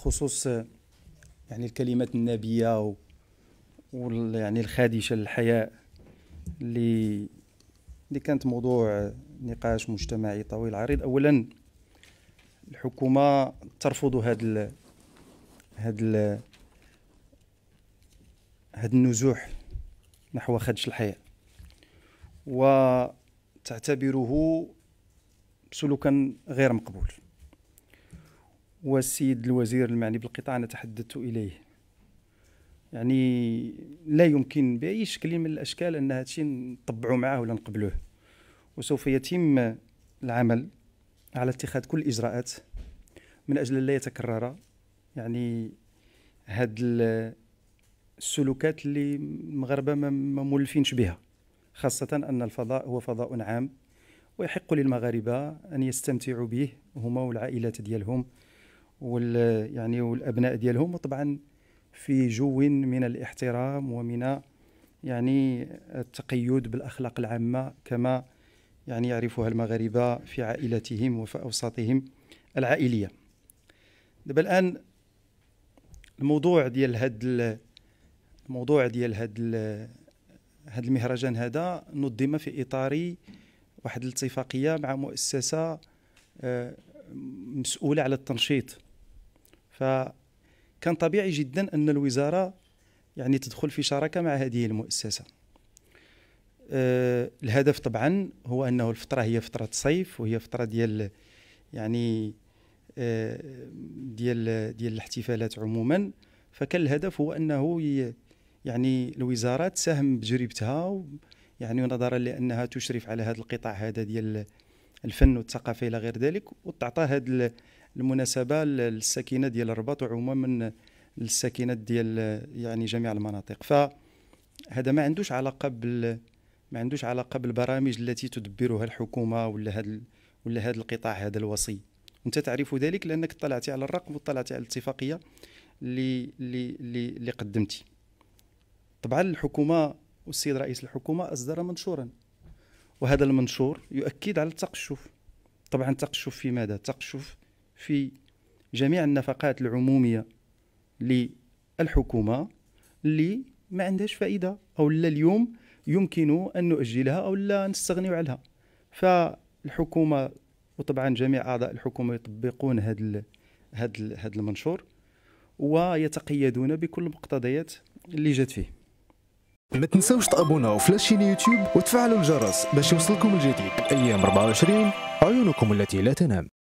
خصوص يعني الكلمات النابيه وال يعني الخادشه للحياء اللي اللي كانت موضوع نقاش مجتمعي طويل عريض اولا الحكومه ترفض هذا ال هذا ال هذا النزوح نحو خدش الحياء وتعتبره سلوكا غير مقبول والسيد الوزير المعني بالقطاع أنا تحدثت إليه يعني لا يمكن بأي شكل من الأشكال أن هذا الشيء نطبعوا معه ولا نقبلوه وسوف يتم العمل على اتخاذ كل الإجراءات من أجل لا يتكرر يعني هاد السلوكات اللي المغاربة ما مولفينش بها خاصة أن الفضاء هو فضاء عام ويحق للمغاربة أن يستمتعوا به هما والعائلات ديالهم وال يعني والابناء ديالهم وطبعا في جو من الاحترام ومن يعني التقيد بالاخلاق العامه كما يعني يعرفها المغاربه في عائلتهم وفي اوساطهم العائليه دابا الان الموضوع ديال هاد الموضوع ديال هاد هاد المهرجان هذا نظم في اطار واحد الاتفاقيه مع مؤسسه آه، مسؤوله على التنشيط فكان طبيعي جدا أن الوزارة يعني تدخل في شراكة مع هذه المؤسسة أه، الهدف طبعا هو أنه الفترة هي فترة صيف وهي فترة ديال يعني أه، ديال ديال الاحتفالات عموما فكان الهدف هو أنه يعني الوزارة تساهم بتجربتها يعني ونظرا لأنها تشرف على هذا القطاع هذا ديال الفن والثقافه الى غير ذلك وتعطى هذه المناسبه للساكنه ديال الرباط وعموما للساكنات ديال يعني جميع المناطق فهذا ما عندوش علاقه بال ما عندوش علاقه بالبرامج التي تدبرها الحكومه ولا هذا ولا هذا القطاع هذا الوصي وانت تعرف ذلك لانك اطلعتي على الرقم واطلعتي على الاتفاقيه اللي اللي اللي قدمتي طبعا الحكومه والسيد رئيس الحكومه اصدر منشورا وهذا المنشور يؤكد على التقشف طبعا التقشف في ماذا التقشف في جميع النفقات العموميه للحكومه اللي ما عندهاش فائده او لا اليوم يمكن ان نؤجلها او لا نستغني عنها فالحكومه وطبعا جميع اعضاء الحكومه يطبقون هذا هذا المنشور ويتقيدون بكل المقتضيات اللي جات فيه ما تنسوش تابوناو في لاشين يوتيوب وتفعلوا الجرس باش يوصلكم الجديد ايام 24 عيونكم التي لا تنام